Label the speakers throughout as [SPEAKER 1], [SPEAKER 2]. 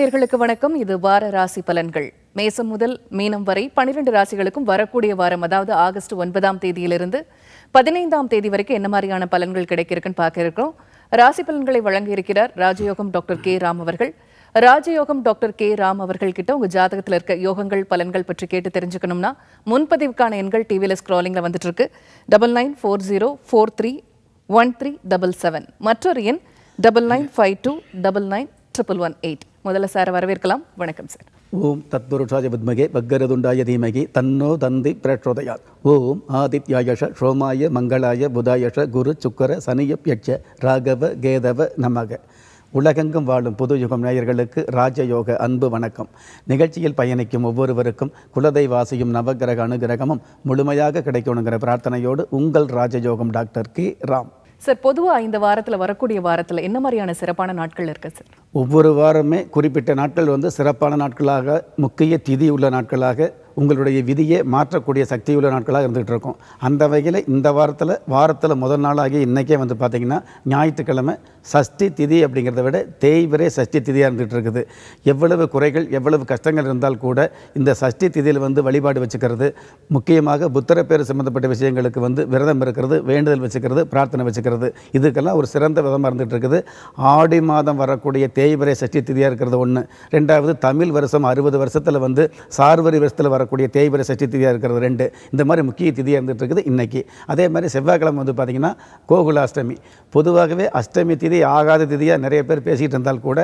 [SPEAKER 1] நேர்களுக்கு வணக்கம் இது வார ராசி பலன்கள் மேசம் முதல் மீனம் வரை பனிரெண்டு ராசிகளுக்கும் வரக்கூடிய வாரம் அதாவது ஆகஸ்ட் ஒன்பதாம் தேதியிலிருந்து பதினைந்தாம் தேதி வரைக்கும் என்ன மாதிரியான பலன்கள் கிடைக்கிருக்குன்னு பார்க்க இருக்கோம் ராசி பலன்களை வழங்கியிருக்கிறார் ராஜயோகம் டாக்டர் கே ராம் அவர்கள் ராஜயோகம் டாக்டர் கே ராம் அவர்கள் கிட்ட உங்க ஜாதகத்தில் இருக்க யோகங்கள் பலன்கள் பற்றி கேட்டு தெரிஞ்சுக்கணும்னா முன்பதிவுக்கான எண்கள் டிவியில ஸ்க்ராலிங்ல வந்துட்டு இருக்கு double nine four zero four three one three double seven மற்றொரு எண் double nine five two double nine triple one eight முதல்ல சார் வரவேற்கலாம் வணக்கம் சார்
[SPEAKER 2] ஓம் தத்புருஷாய வித்மகே பக்கரதுண்டாய தீமகி தன்னோ தந்தி பிரச்சோதயாத் ஓம் ஆதித்யாயஷ ஷோமாய மங்களாய புதாயஷ குரு சுக்கர சனியப்யட்ச ராகவ கேதவ நமக உலகெங்கும் வாழும் புது யுகம் நேயர்களுக்கு ராஜயோக அன்பு வணக்கம் நிகழ்ச்சியில் பயணிக்கும் ஒவ்வொருவருக்கும் குலதெய்வாசியும் நவகிரக அனுகிரகமும் முழுமையாக கிடைக்கணுங்கிற பிரார்த்தனையோடு உங்கள் ராஜயோகம் டாக்டர் கே ராம்
[SPEAKER 1] சார் பொதுவாக இந்த வாரத்தில் வரக்கூடிய வாரத்தில் என்ன மாதிரியான சிறப்பான நாட்கள் இருக்குது சார்
[SPEAKER 2] ஒவ்வொரு வாரமே குறிப்பிட்ட நாட்கள் வந்து சிறப்பான நாட்களாக முக்கிய திதி உள்ள நாட்களாக உங்களுடைய விதியை மாற்றக்கூடிய சக்தியுள்ள நாட்களாக இருந்துகிட்டு இருக்கும் அந்த வகையில் இந்த வாரத்தில் வாரத்தில் முதல் நாளாகி இன்றைக்கே வந்து பார்த்திங்கன்னா ஞாயிற்றுக்கிழமை சஷ்டி திதி அப்படிங்கிறத விட தேய்வரே சஷ்டி திதியாக இருந்துகிட்டு இருக்குது எவ்வளவு குறைகள் எவ்வளவு கஷ்டங்கள் இருந்தால் கூட இந்த சஷ்டி திதியில் வந்து வழிபாடு வச்சுக்கிறது முக்கியமாக புத்தர பேர் சம்மந்தப்பட்ட விஷயங்களுக்கு வந்து விரதம் இருக்கிறது வேண்டுதல் வச்சுக்கிறது பிரார்த்தனை வச்சுக்கிறது இதுக்கெல்லாம் ஒரு சிறந்த விதமாக இருந்துகிட்டு இருக்குது ஆடி மாதம் வரக்கூடிய தேய்வரை சஷ்டி திதியாக இருக்கிறது ஒன்று ரெண்டாவது தமிழ் வருஷம் அறுபது வருஷத்தில் வந்து சார்வரி வருஷத்தில் வர வரக்கூடிய தேய்பிர சஷ்டி திதியாக இருக்கிறது ரெண்டு இந்த மாதிரி முக்கிய திதியாக இருந்துகிட்டு இருக்குது இன்றைக்கி அதே மாதிரி செவ்வாய்க்கிழமை வந்து பார்த்திங்கன்னா கோகுல அஷ்டமி பொதுவாகவே அஷ்டமி திதி ஆகாத திதியாக நிறைய பேர் பேசிகிட்டு இருந்தால் கூட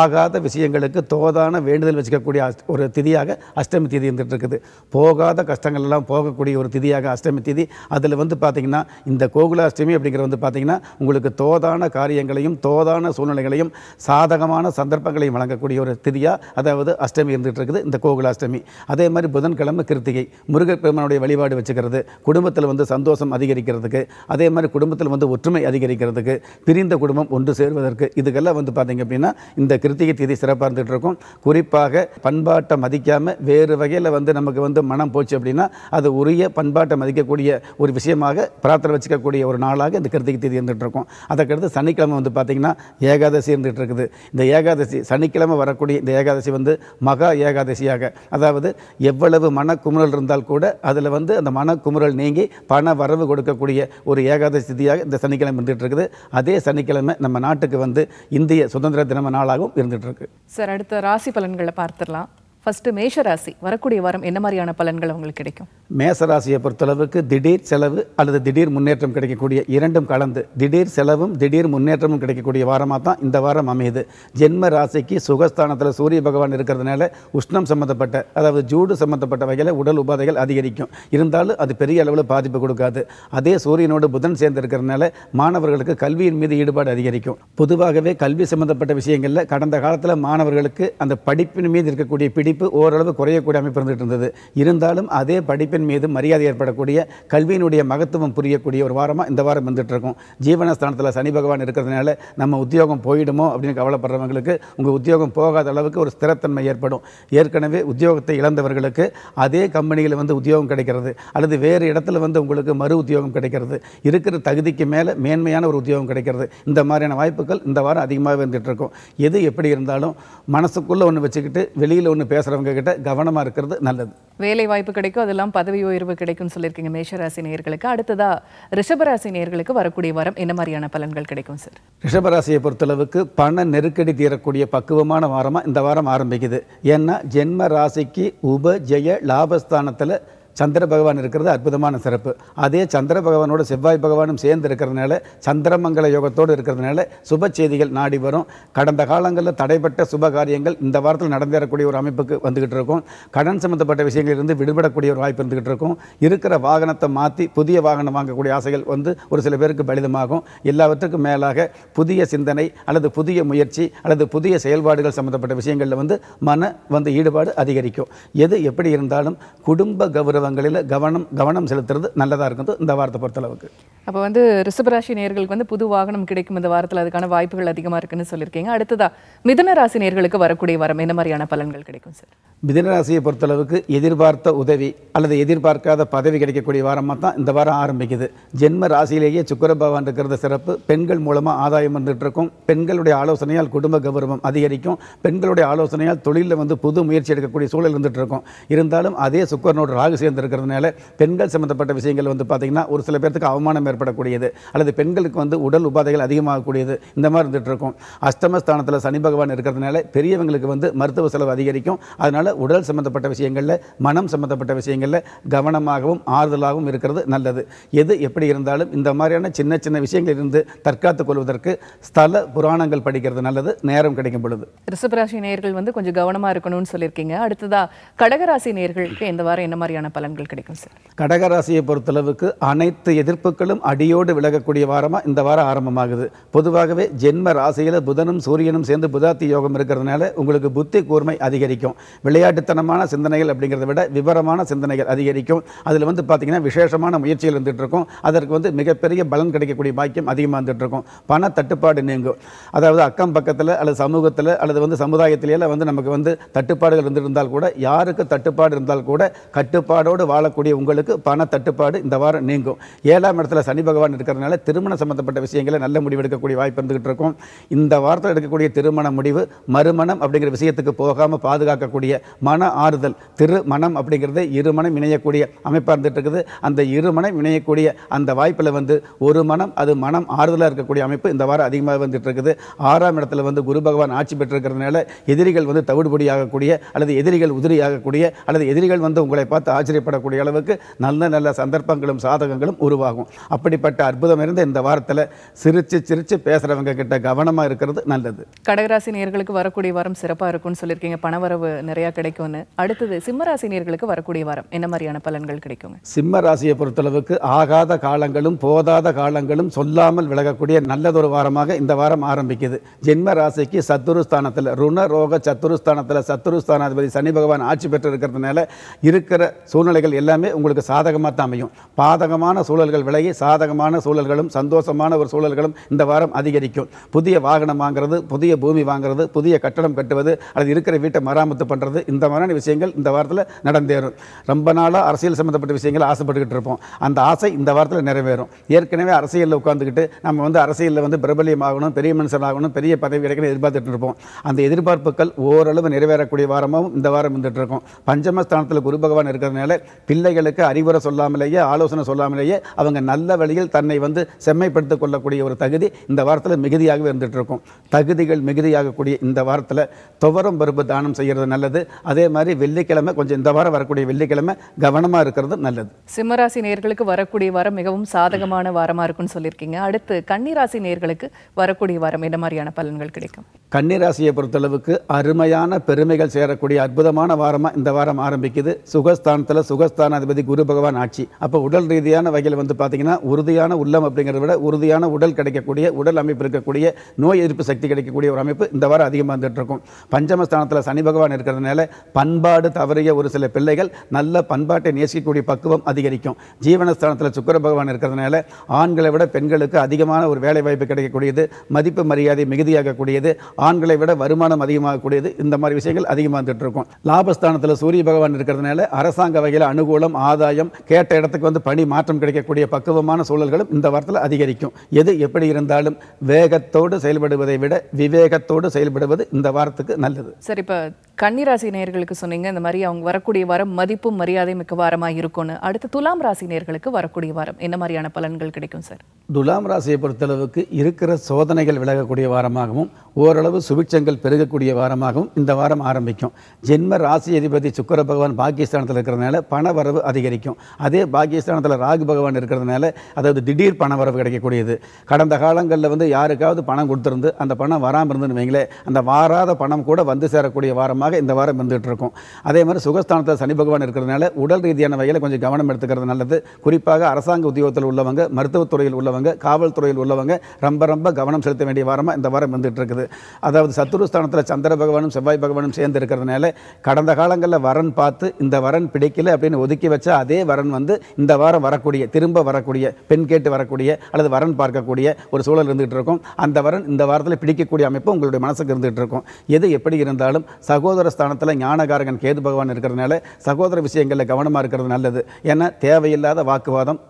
[SPEAKER 2] ஆகாத விஷயங்களுக்கு தோதான வேண்டுதல் வச்சுக்கக்கூடிய ஒரு திதியாக அஷ்டமி திதி இருந்துகிட்டு இருக்குது போகாத கஷ்டங்கள் எல்லாம் போகக்கூடிய ஒரு திதியாக அஷ்டமி திதி அதில் வந்து பார்த்திங்கன்னா இந்த கோகுலாஷ்டமி அப்படிங்கிற வந்து பார்த்திங்கன்னா உங்களுக்கு தோதான காரியங்களையும் தோதான சூழ்நிலைகளையும் சாதகமான சந்தர்ப்பங்களையும் வழங்கக்கூடிய ஒரு திதியாக அதாவது அஷ்டமி இருந்துகிட்டு இருக்குது இந்த கோகுலாஷ்டமி அதே மாதிரி புதன்கிழமை கிருத்திகை முருகப்பெருமானுடைய வழிபாடு வச்சுக்கிறது குடும்பத்தில் வந்து சந்தோஷம் அதிகரிக்கிறதுக்கு அதே மாதிரி குடும்பத்தில் வந்து ஒற்றுமை அதிகரிக்கிறதுக்கு பிரிந்த குடும்பம் ஒன்று சேர்வதற்கு இதுக்கெல்லாம் வந்து பார்த்திங்க அப்படின்னா இந்த கிருத்திகை தேதி சிறப்பாக இருந்துகிட்டு இருக்கும் குறிப்பாக பண்பாட்டை மதிக்காமல் வேறு வகையில் வந்து நமக்கு வந்து மனம் போச்சு அப்படின்னா அது உரிய பண்பாட்டை மதிக்கக்கூடிய ஒரு விஷயமாக பிரார்த்தனை வச்சுக்கக்கூடிய ஒரு நாளாக இந்த கிருத்திகை தேதி இருந்துகிட்டு இருக்கும் அதற்கடுத்து சனிக்கிழமை வந்து பார்த்திங்கன்னா ஏகாதசி இருந்துகிட்டு இருக்குது இந்த ஏகாதசி சனிக்கிழமை வரக்கூடிய இந்த ஏகாதசி வந்து மகா ஏகாதசியாக அதாவது எவ்வளோ எவ்வளவு மனக்குமுறல் இருந்தால் கூட அதில் வந்து அந்த மனக்குமுறல் நீங்கி பண வரவு கொடுக்கக்கூடிய ஒரு ஏகாதசி திதியாக இந்த சனிக்கிழமை இருந்துகிட்டு இருக்குது அதே சனிக்கிழமை நம்ம நாட்டுக்கு வந்து இந்திய சுதந்திர தினம நாளாகவும் இருந்துகிட்டு இருக்கு
[SPEAKER 1] சார் அடுத்த ராசி பலன்களை பார்த்துடலாம் ஃபஸ்ட்டு மேஷராசி வரக்கூடிய வாரம் என்ன மாதிரியான பலன்கள் அவங்களுக்கு கிடைக்கும்
[SPEAKER 2] மேசராசியை பொறுத்தளவுக்கு திடீர் செலவு அல்லது திடீர் முன்னேற்றம் கிடைக்கக்கூடிய இரண்டும் கலந்து திடீர் செலவும் திடீர் முன்னேற்றமும் கிடைக்கக்கூடிய வாரமாக தான் இந்த வாரம் அமையுது ஜென்ம ராசிக்கு சுகஸ்தானத்தில் சூரிய பகவான் இருக்கிறதுனால உஷ்ணம் சம்மந்தப்பட்ட அதாவது ஜூடு சம்மந்தப்பட்ட வகையில் உடல் உபாதைகள் அதிகரிக்கும் இருந்தாலும் அது பெரிய அளவில் பாதிப்பு கொடுக்காது அதே சூரியனோடு புதன் சேர்ந்து இருக்கிறதுனால மாணவர்களுக்கு கல்வியின் மீது ஈடுபாடு அதிகரிக்கும் பொதுவாகவே கல்வி சம்மந்தப்பட்ட விஷயங்களில் கடந்த காலத்தில் மாணவர்களுக்கு அந்த படிப்பின் மீது இருக்கக்கூடிய பிடி படிப்பு ஓரளவு குறையக்கூடிய அமைப்பு இருந்துகிட்டு இருந்தது இருந்தாலும் அதே படிப்பின் மீது மரியாதை ஏற்படக்கூடிய கல்வியினுடைய மகத்துவம் புரியக்கூடிய ஒரு வாரமாக இந்த வாரம் வந்துட்டு இருக்கும் ஜீவனஸ்தானத்தில் சனி பகவான் இருக்கிறதுனால நம்ம உத்தியோகம் போயிடுமோ அப்படின்னு கவலைப்படுறவங்களுக்கு உங்கள் உத்தியோகம் போகாத அளவுக்கு ஒரு ஸ்திரத்தன்மை ஏற்படும் ஏற்கனவே உத்தியோகத்தை இழந்தவர்களுக்கு அதே கம்பெனியில் வந்து உத்தியோகம் கிடைக்கிறது அல்லது வேறு இடத்துல வந்து உங்களுக்கு மறு உத்தியோகம் கிடைக்கிறது இருக்கிற தகுதிக்கு மேலே மேன்மையான ஒரு உத்தியோகம் கிடைக்கிறது இந்த மாதிரியான வாய்ப்புகள் இந்த வாரம் அதிகமாக வந்துட்டு இருக்கும் எது எப்படி இருந்தாலும் மனசுக்குள்ளே ஒன்று வச்சுக்கிட்டு வெளியில் ஒன்று பேச பேசுறவங்க கிட்ட கவனமாக இருக்கிறது நல்லது
[SPEAKER 1] வேலை வாய்ப்பு கிடைக்கும் அதெல்லாம் பதவி உயர்வு கிடைக்கும்னு சொல்லியிருக்கீங்க மேஷராசி நேர்களுக்கு அடுத்ததாக ரிஷபராசி நேர்களுக்கு வரக்கூடிய வாரம் என்ன மாதிரியான பலன்கள் கிடைக்கும்
[SPEAKER 2] சார் ரிஷபராசியை பொறுத்தளவுக்கு பண நெருக்கடி தீரக்கூடிய பக்குவமான வாரமாக இந்த வாரம் ஆரம்பிக்குது ஏன்னா ஜென்ம ராசிக்கு உப ஜெய லாபஸ்தானத்தில் சந்திர பகவான் இருக்கிறது அற்புதமான சிறப்பு அதே சந்திர பகவானோட செவ்வாய் பகவானும் சேர்ந்து இருக்கிறதுனால சந்திரமங்கல யோகத்தோடு இருக்கிறதுனால சுப செய்திகள் நாடி வரும் கடந்த காலங்களில் தடைப்பட்ட சுப காரியங்கள் இந்த வாரத்தில் நடந்தேறக்கூடிய ஒரு அமைப்புக்கு வந்துக்கிட்டு இருக்கும் கடன் சம்மந்தப்பட்ட விஷயங்களிலிருந்து விடுபடக்கூடிய ஒரு வாய்ப்பு இருந்துகிட்டு இருக்கும் இருக்கிற வாகனத்தை மாற்றி புதிய வாகனம் வாங்கக்கூடிய ஆசைகள் வந்து ஒரு சில பேருக்கு பலிதமாகும் எல்லாவற்றுக்கும் மேலாக புதிய சிந்தனை அல்லது புதிய முயற்சி அல்லது புதிய செயல்பாடுகள் சம்மந்தப்பட்ட விஷயங்களில் வந்து மன வந்து ஈடுபாடு அதிகரிக்கும் எது எப்படி இருந்தாலும் குடும்ப கௌரவ வாக்குவாதங்களில் கவனம் கவனம் செலுத்துறது நல்லதாக இருக்குது இந்த வாரத்தை பொறுத்தளவுக்கு
[SPEAKER 1] அப்போ வந்து ரிஷபராசி நேர்களுக்கு வந்து புது வாகனம் கிடைக்கும் இந்த வாரத்தில் அதுக்கான வாய்ப்புகள் அதிகமாக இருக்குன்னு சொல்லியிருக்கீங்க அடுத்ததா மிதன ராசி நேர்களுக்கு வரக்கூடிய வரம் என்ன மாதிரியான பலன்கள் கிடைக்கும் சார்
[SPEAKER 2] மிதனராசியை ராசியை பொறுத்தளவுக்கு எதிர்பார்த்த உதவி அல்லது எதிர்பார்க்காத பதவி கிடைக்கக்கூடிய வாரமாக தான் இந்த வாரம் ஆரம்பிக்குது ஜென்ம ராசியிலேயே சுக்கர பகவான் இருக்கிறத சிறப்பு பெண்கள் மூலமாக ஆதாயம் வந்துட்டு இருக்கும் பெண்களுடைய ஆலோசனையால் குடும்ப கௌரவம் அதிகரிக்கும் பெண்களுடைய ஆலோசனையால் தொழிலில் வந்து புது முயற்சி எடுக்கக்கூடிய சூழல் இருந்துட்டு இருக்கும் இருந்தாலும் அதே சுக்கரனோட ராகு சேர்ந்திருக்கிறதுனால பெண்கள் சம்மந்தப்பட்ட விஷயங்கள் வந்து பார்த்திங்கன்னா ஒரு சில பேர்த்துக்கு அவமானம் ஏற்படக்கூடியது அல்லது பெண்களுக்கு வந்து உடல் உபாதைகள் அதிகமாகக்கூடியது இந்த மாதிரி இருந்துகிட்ருக்கும் அஷ்டமஸ்தானத்தில் சனி பகவான் இருக்கிறதுனால பெரியவங்களுக்கு வந்து மருத்துவ செலவு அதிகரிக்கும் அதனால் உடல் சம்பந்தப்பட்ட விஷயங்களில் மனம் சம்பந்தப்பட்ட விஷயங்களில் கவனமாகவும் ஆறுதலாகவும் இருக்கிறது நல்லது எது எப்படி இருந்தாலும் இந்த மாதிரியான சின்ன சின்ன விஷயங்கள் இருந்து தற்காத்துக் கொள்வதற்கு ஸ்தல புராணங்கள் படிக்கிறது நல்லது நேரம் கிடைக்கும் பொழுது
[SPEAKER 1] ரிஷபராசி நேர்கள் வந்து கொஞ்சம் கவனமாக இருக்கணும்னு சொல்லியிருக்கீங்க அடுத்ததாக கடகராசி நேர்களுக்கு இந்த வாரம் என்ன மாதிரியான பலன்கள் கிடைக்கும் சார்
[SPEAKER 2] கடகராசியை பொறுத்தளவுக்கு அனைத்து எதிர்ப்புகளும் அடியோடு விலகக்கூடிய வாரமாக இந்த வாரம் ஆரம்பமாகுது பொதுவாகவே ஜென்ம ராசியில் புதனும் சூரியனும் சேர்ந்து புதாத்தி யோகம் இருக்கிறதுனால உங்களுக்கு புத்தி கூர்மை அதிகரிக்கும் விளையாட்டுத்தனமான சிந்தனைகள் அப்படிங்கிறத விட விவரமான சிந்தனைகள் அதிகரிக்கும் அதில் வந்து பார்த்திங்கன்னா விசேஷமான முயற்சிகள் இருக்கும் அதற்கு வந்து மிகப்பெரிய பலன் கிடைக்கக்கூடிய பாக்கியம் அதிகமாக இருக்கும் பண தட்டுப்பாடு நீங்கும் அதாவது அக்கம் பக்கத்தில் அல்லது சமூகத்தில் அல்லது வந்து சமுதாயத்திலேயெல்லாம் வந்து நமக்கு வந்து தட்டுப்பாடுகள் இருந்திருந்தால் கூட யாருக்கு தட்டுப்பாடு இருந்தால் கூட கட்டுப்பாடோடு வாழக்கூடிய உங்களுக்கு பண தட்டுப்பாடு இந்த வாரம் நீங்கும் ஏழாம் இடத்துல சனி பகவான் இருக்கிறதுனால திருமணம் சம்மந்தப்பட்ட விஷயங்களை நல்ல முடிவு எடுக்கக்கூடிய வாய்ப்பு இருந்துகிட்டு இருக்கும் இந்த வாரத்தில் எடுக்கக்கூடிய திருமண முடிவு மறுமணம் அப்படிங்கிற விஷயத்துக்கு போகாமல் பாதுகாக்கக்கூடிய மன ஆறுதல் திருமணம் அப்படிங்கிறது இருமணம் இணையக்கூடிய அமைப்பாக இருந்துகிட்டு இருக்குது அந்த இருமணம் இணையக்கூடிய அந்த வாய்ப்பில் வந்து ஒரு மனம் அது மனம் ஆறுதலாக இருக்கக்கூடிய அமைப்பு இந்த வாரம் அதிகமாக வந்துட்டு இருக்குது ஆறாம் இடத்துல வந்து குரு பகவான் ஆட்சி பெற்றிருக்கிறதுனால எதிரிகள் வந்து தவிடுபடி ஆகக்கூடிய அல்லது எதிரிகள் உதிரி ஆகக்கூடிய அல்லது எதிரிகள் வந்து உங்களை பார்த்து ஆச்சரியப்படக்கூடிய அளவுக்கு நல்ல நல்ல சந்தர்ப்பங்களும் சாதகங்களும் உருவாகும் அப்போ அப்படிப்பட்ட அற்புதம் இருந்து இந்த வாரத்தில் சிரித்து சிரித்து பேசுகிறவங்க கிட்ட கவனமாக இருக்கிறது நல்லது
[SPEAKER 1] கடகராசி நேர்களுக்கு வரக்கூடிய வாரம் சிறப்பாக இருக்கும்னு சொல்லியிருக்கீங்க பணவரவு நிறையா கிடைக்கும்னு அடுத்தது சிம்மராசி நேர்களுக்கு வரக்கூடிய வாரம் என்ன மாதிரியான பலன்கள் கிடைக்கும்
[SPEAKER 2] சிம்ம ராசியை பொறுத்தளவுக்கு ஆகாத காலங்களும் போதாத காலங்களும் சொல்லாமல் விலகக்கூடிய நல்லதொரு வாரமாக இந்த வாரம் ஆரம்பிக்குது ஜென்ம ராசிக்கு சத்துருஸ்தானத்தில் ருண ரோக சத்துருஸ்தானத்தில் சத்துருஸ்தானாதிபதி சனி பகவான் ஆட்சி பெற்று இருக்கிறதுனால இருக்கிற சூழ்நிலைகள் எல்லாமே உங்களுக்கு சாதகமாக தான் அமையும் பாதகமான சூழல்கள் விலகி சா சாதகமான சூழல்களும் சந்தோஷமான ஒரு சூழல்களும் இந்த வாரம் அதிகரிக்கும் புதிய வாகனம் வாங்குறது புதிய பூமி வாங்குறது புதிய கட்டடம் கட்டுவது அல்லது இருக்கிற வீட்டை மராமத்து பண்ணுறது இந்த மாதிரியான விஷயங்கள் இந்த வாரத்தில் நடந்தேறும் ரொம்ப நாளாக அரசியல் சம்மந்தப்பட்ட விஷயங்கள் ஆசைப்பட்டுக்கிட்டு இருப்போம் அந்த ஆசை இந்த வாரத்தில் நிறைவேறும் ஏற்கனவே அரசியலில் உட்காந்துக்கிட்டு நம்ம வந்து அரசியலில் வந்து பிரபலியமாகணும் பெரிய மனுஷனாகணும் பெரிய பதவி கிடைக்கணும் எதிர்பார்த்துட்டு இருப்போம் அந்த எதிர்பார்ப்புகள் ஓரளவு நிறைவேறக்கூடிய வாரமாகவும் இந்த வாரம் இருந்துகிட்டு இருக்கும் பஞ்சமஸ்தானத்தில் குரு பகவான் இருக்கிறதுனால பிள்ளைகளுக்கு அறிவுரை சொல்லாமலேயே ஆலோசனை சொல்லாமலேயே அவங்க நல்ல இடைவெளியில் தன்னை வந்து செம்மைப்படுத்திக் கொள்ளக்கூடிய ஒரு தகுதி இந்த வாரத்தில் மிகுதியாகவே இருந்துட்டு இருக்கும் தகுதிகள் மிகுதியாகக்கூடிய இந்த வாரத்தில் துவரம் பருப்பு தானம் செய்கிறது நல்லது அதே மாதிரி வெள்ளிக்கிழமை கொஞ்சம் இந்த வாரம் வரக்கூடிய வெள்ளிக்கிழமை கவனமாக இருக்கிறது நல்லது
[SPEAKER 1] சிம்மராசி நேர்களுக்கு வரக்கூடிய வாரம் மிகவும் சாதகமான வாரமாக இருக்கும்னு சொல்லியிருக்கீங்க அடுத்து கன்னிராசி நேர்களுக்கு வரக்கூடிய வாரம் என்ன மாதிரியான பலன்கள் கிடைக்கும்
[SPEAKER 2] கன்னிராசியை பொறுத்தளவுக்கு அருமையான பெருமைகள் சேரக்கூடிய அற்புதமான வாரமாக இந்த வாரம் ஆரம்பிக்குது சுகஸ்தானத்தில் சுகஸ்தானாதிபதி குரு பகவான் ஆட்சி அப்போ உடல் ரீதியான வகையில் வந்து பார்த்தீங்கன்னா உறுதியான உள்ளம் அப்படிங்கிறத விட உறுதியான உடல் கிடைக்கக்கூடிய உடல் அமைப்பு இருக்கக்கூடிய நோய் எதிர்ப்பு சக்தி கிடைக்கக்கூடிய ஒரு அமைப்பு இந்த வாரம் அதிகமாக வந்துட்டு இருக்கும் பஞ்சமஸ்தானத்தில் சனி பகவான் இருக்கிறதுனால பண்பாடு தவறிய ஒரு சில பிள்ளைகள் நல்ல பண்பாட்டை நேசிக்கக்கூடிய பக்குவம் அதிகரிக்கும் ஜீவனஸ்தானத்தில் சுக்கர பகவான் இருக்கிறதுனால ஆண்களை விட பெண்களுக்கு அதிகமான ஒரு வேலை வாய்ப்பு கிடைக்கக்கூடியது மதிப்பு மரியாதை மிகுதியாகக்கூடியது ஆண்களை விட வருமானம் அதிகமாகக்கூடியது இந்த மாதிரி விஷயங்கள் அதிகமாக வந்துட்டு இருக்கும் லாபஸ்தானத்தில் சூரிய பகவான் இருக்கிறதுனால அரசாங்க வகையில் அனுகூலம் ஆதாயம் கேட்ட இடத்துக்கு வந்து பணி மாற்றம் கிடைக்கக்கூடிய பக்குவமான சாதகமான சூழல்களும் இந்த வாரத்தில் அதிகரிக்கும் எது எப்படி இருந்தாலும் வேகத்தோடு செயல்படுவதை விட விவேகத்தோடு செயல்படுவது இந்த வாரத்துக்கு நல்லது
[SPEAKER 1] சரி இப்போ கன்னிராசி நேர்களுக்கு சொன்னீங்க இந்த மாதிரி அவங்க வரக்கூடிய வாரம் மதிப்பும் மரியாதை மிக்க வாரமாக இருக்கும்னு அடுத்து துலாம் ராசி நேர்களுக்கு வரக்கூடிய வாரம் என்ன மாதிரியான பலன்கள் கிடைக்கும் சார்
[SPEAKER 2] துலாம் ராசியை பொறுத்தளவுக்கு இருக்கிற சோதனைகள் விலகக்கூடிய வாரமாகவும் ஓரளவு சுபிட்சங்கள் பெருகக்கூடிய வாரமாகவும் இந்த வாரம் ஆரம்பிக்கும் ஜென்ம ராசி அதிபதி சுக்கர பகவான் பாகிஸ்தானத்தில் இருக்கிறதுனால பண வரவு அதிகரிக்கும் அதே பாகிஸ்தானத்தில் ராகு பகவான் இருக்கிறதுனால அதாவது திடீர் பண வரவு கிடைக்கக்கூடியது கடந்த காலங்களில் வந்து யாருக்காவது பணம் கொடுத்துருந்து அந்த பணம் வராமல் இருந்துன்னு வைங்களேன் அந்த வாராத பணம் கூட வந்து சேரக்கூடிய வாரமாக இந்த வாரம் இருந்துகிட்டு இருக்கும் அதே மாதிரி சுகஸ்தானத்தில் சனி பகவான் இருக்கிறதுனால உடல் ரீதியான வகையில் கொஞ்சம் கவனம் எடுத்துக்கிறது நல்லது குறிப்பாக அரசாங்க உத்தியோகத்தில் உள்ளவங்க மருத்துவத்துறையில் உள்ளவங்க காவல்துறையில் உள்ளவங்க ரொம்ப ரொம்ப கவனம் செலுத்த வேண்டிய வாரமாக இந்த வாரம் வந்துட்டு இருக்குது அதாவது சத்துருஸ்தானத்தில் சந்திர பகவானும் செவ்வாய் பகவானும் சேர்ந்து இருக்கிறதுனால கடந்த காலங்களில் வரன் பார்த்து இந்த வரன் பிடிக்கல அப்படின்னு ஒதுக்கி வச்சா அதே வரன் வந்து இந்த வாரம் வரக்கூடிய திரும்ப வரக்கூடிய பெண் கேட்டு வரக்கூடிய அல்லது வரன் பார்க்கக்கூடிய ஒரு சூழல் இருந்துகிட்டு இருக்கும் அந்த வரன் இந்த வாரத்தில் பிடிக்கக்கூடிய அமைப்பு உங்களுடைய மனசுக்கு இருந்துகிட்டு இருக்கும் எது எப்படி இருந்தாலும் சகோதர ஸ்தானத்தில் ஞானகாரகன் கேது பகவான் இருக்கிறதுனால சகோதர விஷயங்களில் கவனமாக இருக்கிறது நல்லது ஏன்னா தேவையில்லாத வாக்குவாதம்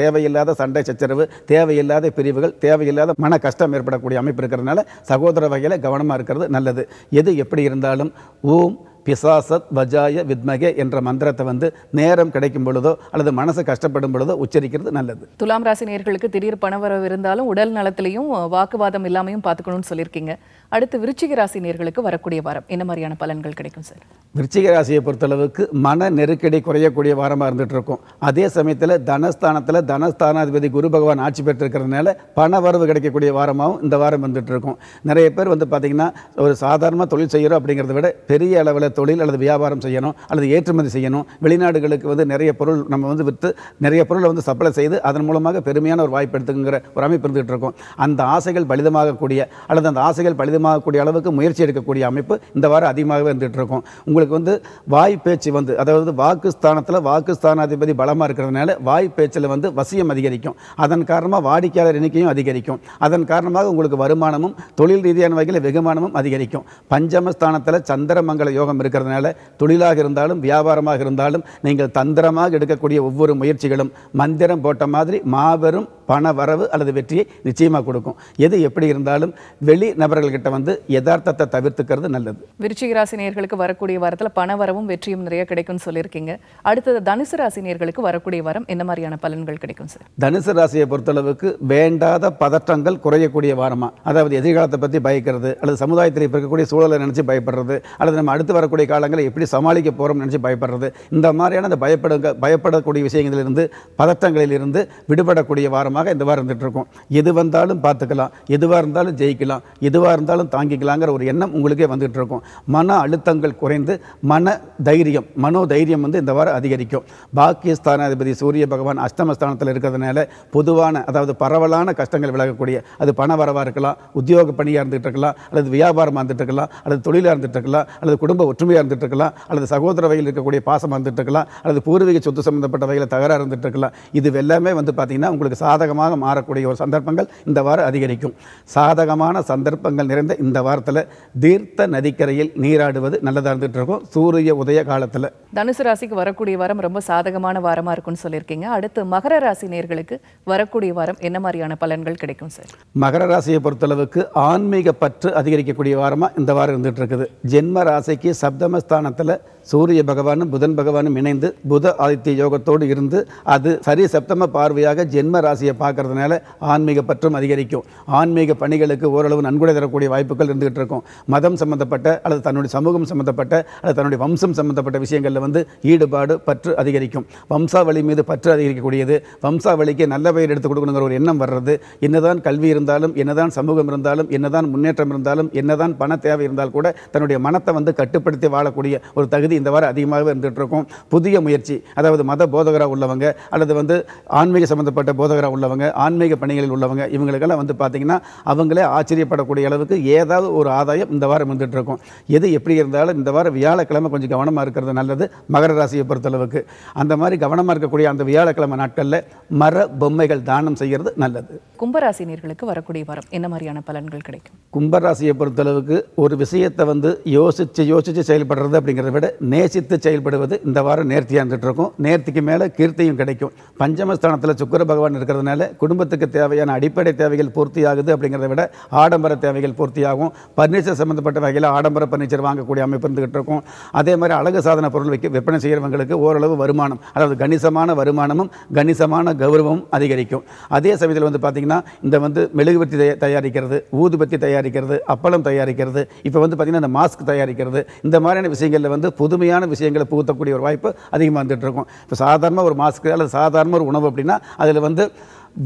[SPEAKER 2] தேவையில்லாத சண்டை சச்சரவு தேவையில்லாத பிரிவுகள் தேவையில்லாத மன கஷ்டம் ஏற்படக்கூடிய அமைப்பு இருக்கிறதுனால சகோதர வகையில் கவனமாக இருக்கிறது நல்லது எது எப்படி இருந்தாலும் ஓம் பிசாசத் வஜாய வித்மகே என்ற மந்திரத்தை வந்து நேரம் கிடைக்கும் பொழுதோ அல்லது மனசு கஷ்டப்படும் பொழுதோ உச்சரிக்கிறது நல்லது
[SPEAKER 1] துலாம் ராசி நேர்களுக்கு திடீர் பணவரவு இருந்தாலும் உடல் நலத்திலையும் வாக்குவாதம் இல்லாமையும் பார்த்துக்கணும்னு சொல்லியிருக்கீங்க அடுத்து விருச்சிக ராசி நேர்களுக்கு வரக்கூடிய வாரம் என்ன மாதிரியான பலன்கள் கிடைக்கும் சார்
[SPEAKER 2] விருச்சிக ராசியை பொறுத்தளவுக்கு மன நெருக்கடி குறையக்கூடிய வாரமாக இருந்துட்டு இருக்கும் அதே சமயத்தில் தனஸ்தானத்தில் தனஸ்தானாதிபதி குரு பகவான் ஆட்சி பெற்றிருக்கிறதுனால பண வரவு கிடைக்கக்கூடிய வாரமாகவும் இந்த வாரம் வந்துட்டு இருக்கும் நிறைய பேர் வந்து பார்த்திங்கன்னா ஒரு சாதாரணமாக தொழில் செய்கிறோம் அப்படிங்கிறத விட பெரிய அளவில் தொழில் அல்லது வியாபாரம் செய்யணும் அல்லது ஏற்றுமதி செய்யணும் வெளிநாடுகளுக்கு வந்து நிறைய பொருள் நம்ம வந்து விற்று நிறைய பொருளை வந்து சப்ளை செய்து அதன் மூலமாக பெருமையான ஒரு வாய்ப்பு எடுத்துக்கிற ஒரு அமைப்பு இருந்துகிட்டு இருக்கும் அந்த ஆசைகள் பலிதமாகக்கூடிய அல்லது அந்த ஆசைகள் பலிதமாகக்கூடிய அளவுக்கு முயற்சி எடுக்கக்கூடிய அமைப்பு இந்த வாரம் அதிகமாகவே இருந்துகிட்டு இருக்கும் உங்களுக்கு வந்து வாய் பேச்சு வந்து அதாவது வாக்கு ஸ்தானத்தில் வாக்கு பலமாக இருக்கிறதுனால வாய் பேச்சில் வந்து வசியம் அதிகரிக்கும் அதன் காரணமாக வாடிக்கையாளர் எண்ணிக்கையும் அதிகரிக்கும் அதன் காரணமாக உங்களுக்கு வருமானமும் தொழில் ரீதியான வகையில் வெகுமானமும் அதிகரிக்கும் பஞ்சமஸ்தானத்தில் சந்திரமங்கல யோகம் இருக்கிறதுனால தொழிலாக இருந்தாலும் வியாபாரமாக இருந்தாலும் நீங்கள் தந்திரமாக எடுக்கக்கூடிய ஒவ்வொரு முயற்சிகளும் மந்திரம் போட்ட மாதிரி மாபெரும் பண வரவு அல்லது வெற்றியை நிச்சயமாக கொடுக்கும் எது எப்படி இருந்தாலும் வெளி நபர்கள்கிட்ட வந்து யதார்த்தத்தை தவிர்த்துக்கிறது நல்லது
[SPEAKER 1] விருச்சிக ராசி நேர்களுக்கு வரக்கூடிய வாரத்தில் பண வரவும் வெற்றியும் நிறைய கிடைக்கும் சொல்லியிருக்கீங்க அடுத்தது தனுசு ராசி நேர்களுக்கு வரக்கூடிய வாரம் என்ன மாதிரியான பலன்கள் கிடைக்கும் சார்
[SPEAKER 2] தனுசு ராசியை பொறுத்தளவுக்கு வேண்டாத பதற்றங்கள் குறையக்கூடிய வாரமா அதாவது எதிர்காலத்தை பற்றி பயக்கிறது அல்லது சமுதாயத்தில் இப்போ இருக்கக்கூடிய சூழலை நினச்சி பயப்படுறது அல்லது நம்ம அடுத்து வரக்கூடிய காலங்களை எப்படி சமாளிக்க போறோம் நினச்சி பயப்படுறது இந்த மாதிரியான அந்த பயப்பட பயப்படக்கூடிய விஷயங்களிலிருந்து பதற்றங்களிலிருந்து விடுபடக்கூடிய வாரமாக காரணமாக இந்த வாரம் இருந்துகிட்ருக்கோம் எது வந்தாலும் பார்த்துக்கலாம் எதுவாக இருந்தாலும் ஜெயிக்கலாம் எதுவாக இருந்தாலும் தாங்கிக்கலாங்கிற ஒரு எண்ணம் உங்களுக்கே வந்துகிட்டு இருக்கும் மன அழுத்தங்கள் குறைந்து மன தைரியம் மனோ தைரியம் வந்து இந்த வாரம் அதிகரிக்கும் பாக்கியஸ்தானாதிபதி சூரிய பகவான் அஷ்டமஸ்தானத்தில் இருக்கிறதுனால பொதுவான அதாவது பரவலான கஷ்டங்கள் விலகக்கூடிய அது பண வரவாக இருக்கலாம் உத்தியோக பணியாக இருந்துகிட்டு இருக்கலாம் அல்லது வியாபாரமாக இருந்துகிட்டு இருக்கலாம் அல்லது தொழிலாக இருந்துகிட்டு இருக்கலாம் அல்லது குடும்ப ஒற்றுமையாக இருந்துகிட்டு இருக்கலாம் அல்லது சகோதர வகையில் இருக்கக்கூடிய பாசமாக இருந்துகிட்டு இருக்கலாம் அல்லது பூர்வீக சொத்து சம்மந்தப்பட்ட வகையில் தகராக இருந்துகிட்டு இருக்கலாம் இது எல்லாமே வந்து பார்த்திங்கன்னா உங்களுக்கு சாதக சாதகமாக மாறக்கூடிய ஒரு சந்தர்ப்பங்கள் இந்த வாரம் அதிகரிக்கும் சாதகமான சந்தர்ப்பங்கள் நிறைந்த இந்த வாரத்தில் தீர்த்த நதிக்கரையில் நீராடுவது நல்லதாக இருந்துகிட்டு இருக்கும் சூரிய உதய காலத்தில்
[SPEAKER 1] தனுசு ராசிக்கு வரக்கூடிய வாரம் ரொம்ப சாதகமான வாரமாக இருக்கும்னு சொல்லியிருக்கீங்க அடுத்து மகர ராசி நேர்களுக்கு வரக்கூடிய வாரம் என்ன மாதிரியான பலன்கள் கிடைக்கும் சார்
[SPEAKER 2] மகர ராசியை பொறுத்தளவுக்கு ஆன்மீக பற்று அதிகரிக்கக்கூடிய வாரமாக இந்த வாரம் இருந்துகிட்டு இருக்குது ஜென்ம ராசிக்கு சப்தமஸ்தானத்தில் சூரிய பகவானும் புதன் பகவானும் இணைந்து புத ஆதித்ய யோகத்தோடு இருந்து அது சரி சப்தம பார்வையாக ஜென்ம ராசியை பார்க்கறதுனால ஆன்மீக பற்றும் அதிகரிக்கும் ஆன்மீக பணிகளுக்கு ஓரளவு நன்கொடை தரக்கூடிய வாய்ப்புகள் இருந்துகிட்டு இருக்கும் மதம் சம்மந்தப்பட்ட அல்லது தன்னுடைய சமூகம் சம்மந்தப்பட்ட அல்லது தன்னுடைய வம்சம் சம்மந்தப்பட்ட விஷயங்களில் வந்து ஈடுபாடு பற்று அதிகரிக்கும் வம்சாவளி மீது பற்று அதிகரிக்கக்கூடியது வம்சாவளிக்கு நல்ல பெயர் எடுத்து கொடுக்கணுங்கிற ஒரு எண்ணம் வர்றது என்னதான் கல்வி இருந்தாலும் என்னதான் சமூகம் இருந்தாலும் என்னதான் முன்னேற்றம் இருந்தாலும் என்னதான் பண தேவை இருந்தால் கூட தன்னுடைய மனத்தை வந்து கட்டுப்படுத்தி வாழக்கூடிய ஒரு தகுதி இந்த வாரம் அதிகமாகவே இருந்துகிட்ருக்கும் புதிய முயற்சி அதாவது மத போதகராக உள்ளவங்க அல்லது வந்து ஆன்மீக சம்மந்தப்பட்ட போதகராக உள்ளவங்க ஆன்மீக பணிகளில் உள்ளவங்க இவங்களுக்கெல்லாம் வந்து பார்த்திங்கன்னா அவங்களே ஆச்சரியப்படக்கூடிய அளவுக்கு ஏதாவது ஒரு ஆதாயம் இந்த வாரம் இருந்துகிட்ருக்கும் எது எப்படி இருந்தாலும் இந்த வாரம் வியாழக்கிழமை கொஞ்சம் கவனமாக இருக்கிறது நல்லது மகர ராசியை பொறுத்தளவுக்கு அந்த மாதிரி கவனமாக இருக்கக்கூடிய அந்த வியாழக்கிழமை நாட்களில் மர பொம்மைகள் தானம் செய்கிறது நல்லது
[SPEAKER 1] கும்பராசினியர்களுக்கு வரக்கூடிய வாரம் என்ன மாதிரியான பலன்கள் கிடைக்கும்
[SPEAKER 2] கும்பராசியை பொறுத்தளவுக்கு ஒரு விஷயத்தை வந்து யோசித்து யோசித்து செயல்படுறது அப்படிங்கிறத விட நேசித்து செயல்படுவது இந்த வாரம் நேர்த்தியாக இருந்துகிட்டு இருக்கும் நேர்த்திக்கு மேலே கீர்த்தியும் கிடைக்கும் பஞ்சமஸ்தானத்தில் சுக்கர பகவான் இருக்கிறதுனால குடும்பத்துக்கு தேவையான அடிப்படை தேவைகள் பூர்த்தி ஆகுது அப்படிங்கிறத விட ஆடம்பர தேவைகள் பூர்த்தியாகும் பர்னிச்சர் சம்மந்தப்பட்ட வகையில் ஆடம்பர பர்னிச்சர் வாங்கக்கூடிய அமைப்பு இருந்துகிட்டு இருக்கும் அதே மாதிரி அழகு சாதன பொருள் வைக்க விற்பனை செய்கிறவங்களுக்கு ஓரளவு வருமானம் அதாவது கணிசமான வருமானமும் கணிசமான கௌரவமும் அதிகரிக்கும் அதே சமயத்தில் வந்து பார்த்திங்கன்னா இந்த வந்து மெழுகுபத்தி தயாரிக்கிறது ஊதுபத்தி தயாரிக்கிறது அப்பளம் தயாரிக்கிறது இப்போ வந்து பார்த்திங்கன்னா இந்த மாஸ்க் தயாரிக்கிறது இந்த மாதிரியான விஷயங்களில் வந்து புது புதுமையான விஷயங்களை புகுத்தக்கூடிய ஒரு வாய்ப்பு அதிகமாக வந்துட்டு இருக்கும் இப்போ சாதாரணமாக ஒரு மாஸ்க்கு அல்லது சாதாரண ஒரு உணவு அப்படின்னா அதில் வந்து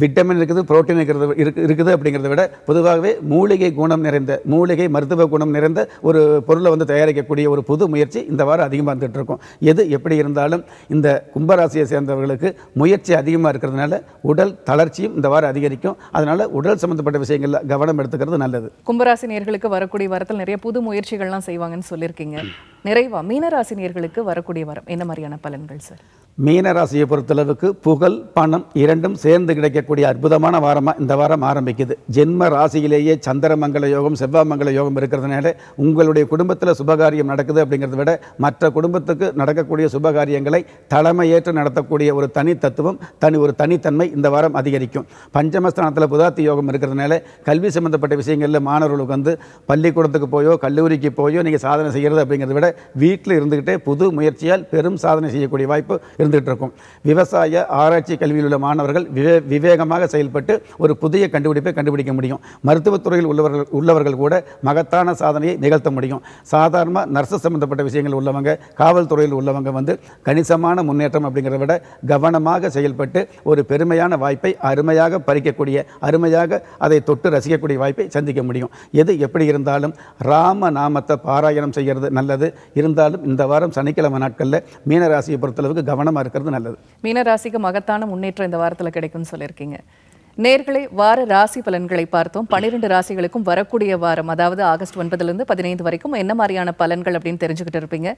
[SPEAKER 2] விட்டமின் இருக்குது புரோட்டீன் இருக்கிறது இருக்கு இருக்குது அப்படிங்கிறத விட பொதுவாகவே மூலிகை குணம் நிறைந்த மூலிகை மருத்துவ குணம் நிறைந்த ஒரு பொருளை வந்து தயாரிக்கக்கூடிய ஒரு புது முயற்சி இந்த வாரம் அதிகமாக இருந்துகிட்டு இருக்கும் எது எப்படி இருந்தாலும் இந்த கும்பராசியை சேர்ந்தவர்களுக்கு முயற்சி அதிகமாக இருக்கிறதுனால உடல் தளர்ச்சியும் இந்த வாரம் அதிகரிக்கும் அதனால் உடல் சம்மந்தப்பட்ட விஷயங்களில் கவனம் எடுத்துக்கிறது நல்லது
[SPEAKER 1] கும்பராசி நேர்களுக்கு வரக்கூடிய வாரத்தில் நிறைய புது முயற்சிகள்லாம் செய்வாங்கன்னு சொல்லியிருக்கீங்க நிறைவாக மீனராசினியர்களுக்கு வரக்கூடிய வரம் என்ன மாதிரியான பலன்கள் சார்
[SPEAKER 2] மீனராசியை பொறுத்தளவுக்கு புகழ் பணம் இரண்டும் சேர்ந்து கிடைக்கக்கூடிய அற்புதமான வாரமாக இந்த வாரம் ஆரம்பிக்குது ஜென்ம ராசியிலேயே சந்திரமங்கல யோகம் செவ்வாமங்கல யோகம் இருக்கிறதுனால உங்களுடைய குடும்பத்தில் சுபகாரியம் நடக்குது அப்படிங்கிறத விட மற்ற குடும்பத்துக்கு நடக்கக்கூடிய சுபகாரியங்களை தலைமையேற்று நடத்தக்கூடிய ஒரு தனி தத்துவம் தனி ஒரு தனித்தன்மை இந்த வாரம் அதிகரிக்கும் பஞ்சமஸ்தானத்தில் புதாத்தி யோகம் இருக்கிறதுனால கல்வி சம்மந்தப்பட்ட விஷயங்களில் மாணவர்களுக்கு வந்து பள்ளிக்கூடத்துக்கு போயோ கல்லூரிக்கு போயோ நீங்கள் சாதனை செய்கிறது அப்படிங்கிறத விட வீட்டில் இருந்துக்கிட்டே புது முயற்சியால் பெரும் சாதனை செய்யக்கூடிய வாய்ப்பு இருந்துகிட்டு இருக்கும் விவசாய ஆராய்ச்சி கல்வியில் உள்ள மாணவர்கள் விவே விவேகமாக செயல்பட்டு ஒரு புதிய கண்டுபிடிப்பை கண்டுபிடிக்க முடியும் மருத்துவத்துறையில் உள்ளவர்கள் உள்ளவர்கள் கூட மகத்தான சாதனையை நிகழ்த்த முடியும் சாதாரணமாக நர்ஸ் சம்பந்தப்பட்ட விஷயங்கள் உள்ளவங்க காவல்துறையில் உள்ளவங்க வந்து கணிசமான முன்னேற்றம் அப்படிங்கிறத விட கவனமாக செயல்பட்டு ஒரு பெருமையான வாய்ப்பை அருமையாக பறிக்கக்கூடிய அருமையாக அதை தொட்டு ரசிக்கக்கூடிய வாய்ப்பை சந்திக்க முடியும் எது எப்படி இருந்தாலும் ராம நாமத்தை பாராயணம் செய்கிறது நல்லது இருந்தாலும் இந்த வாரம் சனிக்கிழமை நாட்களில் மீனராசியை பொறுத்தளவுக்கு கவனமாக இருக்கிறது நல்லது
[SPEAKER 1] மீனராசிக்கு மகத்தான முன்னேற்றம் இந்த வாரத்தில் கிடைக்கும்னு சொல்லியிருக்கீங்க நேர்களை வார ராசி பலன்களை பார்த்தோம் பன்னிரெண்டு ராசிகளுக்கும் வரக்கூடிய வாரம் அதாவது ஆகஸ்ட் ஒன்பதுலேருந்து பதினைந்து வரைக்கும் என்ன மாதிரியான பலன்கள் அப்படின்னு தெரிஞ்சுக்கிட்டு இருப்பீங்க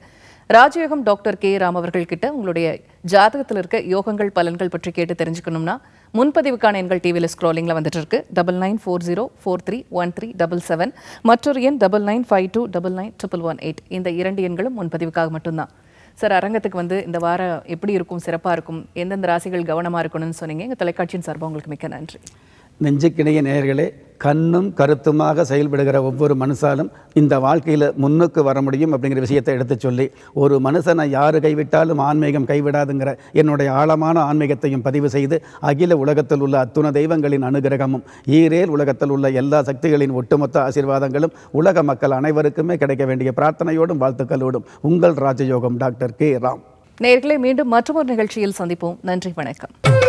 [SPEAKER 1] ராஜயோகம் டாக்டர் கே ராம் அவர்கள் கிட்ட உங்களுடைய ஜாதகத்தில் இருக்க யோகங்கள் பலன்கள் பற்றி கேட்டு தெரிஞ்சுக்கணும்னா முன்பதிவுக்கான எங்கள் டிவியில் ஸ்க்ரோலிங்கில் வந்துட்டு இருக்கு double nine four zero four three one three double seven மற்றொரு எண் double nine five two double nine triple one eight இந்த இரண்டு எண்களும் முன்பதிவுக்காக மட்டும்தான் சார் அரங்கத்துக்கு வந்து இந்த வாரம் எப்படி இருக்கும் சிறப்பாக இருக்கும் எந்தெந்த ராசிகள் கவனமாக இருக்கணும்னு சொன்னீங்க எங்கள் தொலைக்காட்சியின் சார்பாக உங்களுக்கு மிக்க நன்றி
[SPEAKER 2] நெஞ்சுக்கிணைய நேயர்களே கண்ணும் கருத்துமாக செயல்படுகிற ஒவ்வொரு மனுஷாலும் இந்த வாழ்க்கையில் முன்னுக்கு வர முடியும் அப்படிங்கிற விஷயத்தை எடுத்து சொல்லி ஒரு மனுஷனை யார் கைவிட்டாலும் ஆன்மீகம் கைவிடாதுங்கிற என்னுடைய ஆழமான ஆன்மீகத்தையும் பதிவு செய்து அகில உலகத்தில் உள்ள அத்துண தெய்வங்களின் அனுகிரகமும் ஈரேல் உலகத்தில் உள்ள எல்லா சக்திகளின் ஒட்டுமொத்த ஆசீர்வாதங்களும் உலக மக்கள் அனைவருக்குமே கிடைக்க வேண்டிய பிரார்த்தனையோடும் வாழ்த்துக்களோடும் உங்கள் ராஜயோகம் டாக்டர் கே ராம்
[SPEAKER 1] நேர்களை மீண்டும் மற்றொரு நிகழ்ச்சியில் சந்திப்போம் நன்றி வணக்கம்